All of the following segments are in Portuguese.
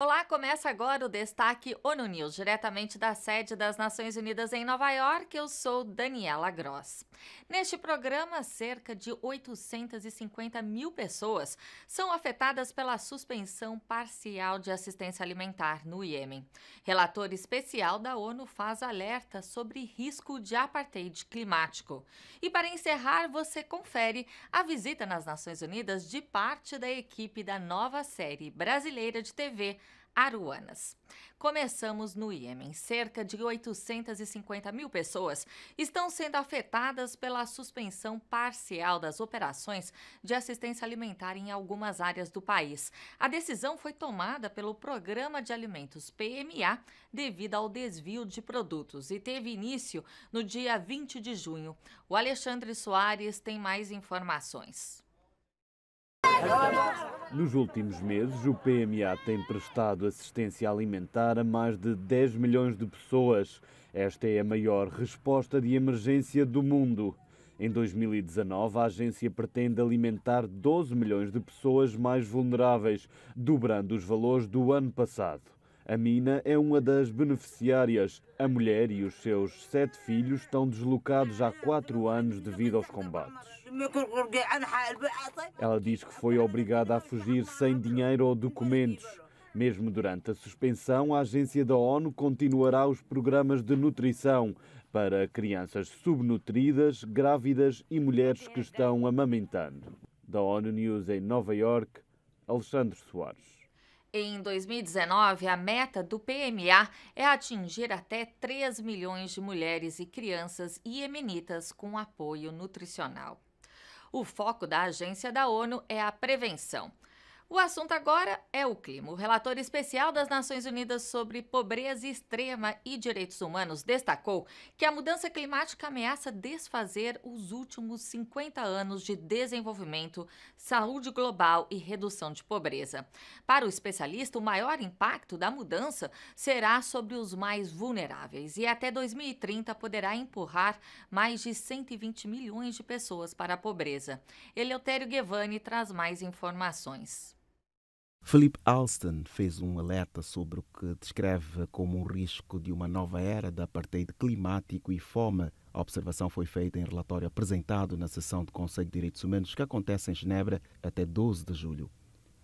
Olá, começa agora o Destaque ONU News, diretamente da sede das Nações Unidas em Nova York. Eu sou Daniela Gross. Neste programa, cerca de 850 mil pessoas são afetadas pela suspensão parcial de assistência alimentar no Iêmen. Relator especial da ONU faz alerta sobre risco de apartheid climático. E para encerrar, você confere a visita nas Nações Unidas de parte da equipe da nova série brasileira de TV aruanas. Começamos no Iêmen. Cerca de 850 mil pessoas estão sendo afetadas pela suspensão parcial das operações de assistência alimentar em algumas áreas do país. A decisão foi tomada pelo Programa de Alimentos PMA devido ao desvio de produtos e teve início no dia 20 de junho. O Alexandre Soares tem mais informações. Nos últimos meses, o PMA tem prestado assistência alimentar a mais de 10 milhões de pessoas. Esta é a maior resposta de emergência do mundo. Em 2019, a agência pretende alimentar 12 milhões de pessoas mais vulneráveis, dobrando os valores do ano passado. A mina é uma das beneficiárias. A mulher e os seus sete filhos estão deslocados há quatro anos devido aos combates. Ela diz que foi obrigada a fugir sem dinheiro ou documentos. Mesmo durante a suspensão, a agência da ONU continuará os programas de nutrição para crianças subnutridas, grávidas e mulheres que estão amamentando. Da ONU News em Nova York, Alexandre Soares. Em 2019, a meta do PMA é atingir até 3 milhões de mulheres e crianças iemenitas com apoio nutricional. O foco da agência da ONU é a prevenção. O assunto agora é o clima. O relator especial das Nações Unidas sobre pobreza extrema e direitos humanos destacou que a mudança climática ameaça desfazer os últimos 50 anos de desenvolvimento, saúde global e redução de pobreza. Para o especialista, o maior impacto da mudança será sobre os mais vulneráveis e até 2030 poderá empurrar mais de 120 milhões de pessoas para a pobreza. Eleutério Guevani traz mais informações. Philip Alston fez um alerta sobre o que descreve como um risco de uma nova era da apartheid climático e fome. A observação foi feita em relatório apresentado na sessão do Conselho de Direitos Humanos que acontece em Genebra até 12 de julho.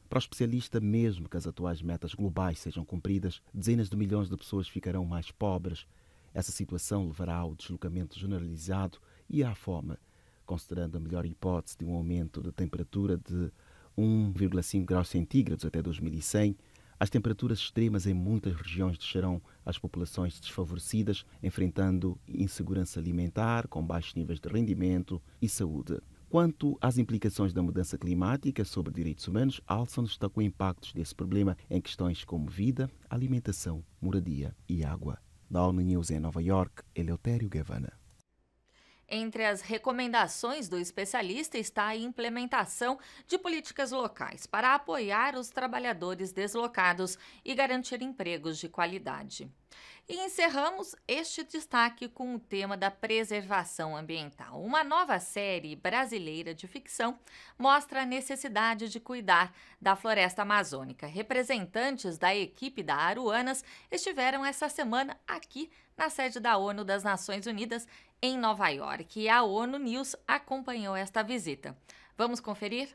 Para o especialista, mesmo que as atuais metas globais sejam cumpridas, dezenas de milhões de pessoas ficarão mais pobres. Essa situação levará ao deslocamento generalizado e à fome, considerando a melhor hipótese de um aumento da temperatura de 1,5 graus centígrados até 2100, as temperaturas extremas em muitas regiões deixarão as populações desfavorecidas, enfrentando insegurança alimentar, com baixos níveis de rendimento e saúde. Quanto às implicações da mudança climática sobre direitos humanos, Alson destacou impactos desse problema em questões como vida, alimentação, moradia e água. Da ONU News em Nova York, Eleutério Gavana. Entre as recomendações do especialista está a implementação de políticas locais para apoiar os trabalhadores deslocados e garantir empregos de qualidade. E encerramos este destaque com o tema da preservação ambiental. Uma nova série brasileira de ficção mostra a necessidade de cuidar da floresta amazônica. Representantes da equipe da Aruanas estiveram essa semana aqui na sede da ONU das Nações Unidas em Nova York e a ONU News acompanhou esta visita. Vamos conferir?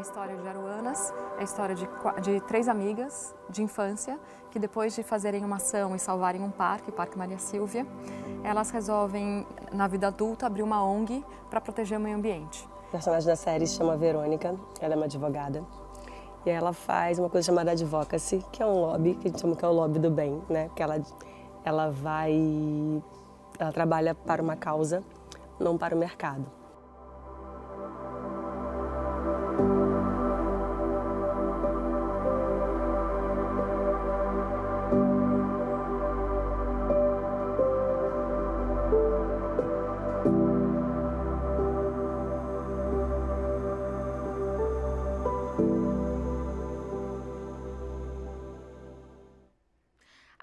a história de Aruanas é a história de, de três amigas de infância que depois de fazerem uma ação e salvarem um parque, o Parque Maria Silvia, elas resolvem, na vida adulta, abrir uma ONG para proteger o meio ambiente. O personagem da série se chama Verônica, ela é uma advogada. E ela faz uma coisa chamada advocacy, que é um lobby, que a gente chama que é o lobby do bem, né? Que ela, ela vai... Ela trabalha para uma causa, não para o mercado.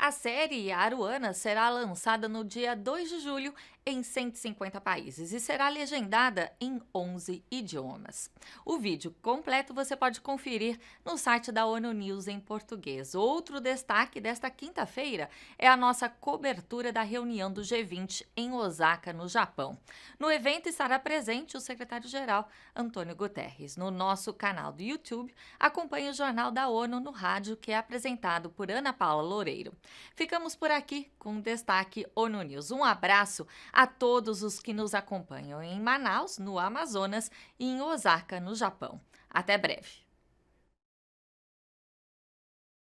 A série Aruana será lançada no dia 2 de julho em 150 países e será legendada em 11 idiomas. O vídeo completo você pode conferir no site da ONU News em português. Outro destaque desta quinta-feira é a nossa cobertura da reunião do G20 em Osaka, no Japão. No evento estará presente o secretário-geral Antônio Guterres. No nosso canal do YouTube, acompanhe o Jornal da ONU no rádio, que é apresentado por Ana Paula Loureiro. Ficamos por aqui com o destaque ONU News. Um abraço a todos os que nos acompanham em Manaus, no Amazonas e em Osaka, no Japão. Até breve!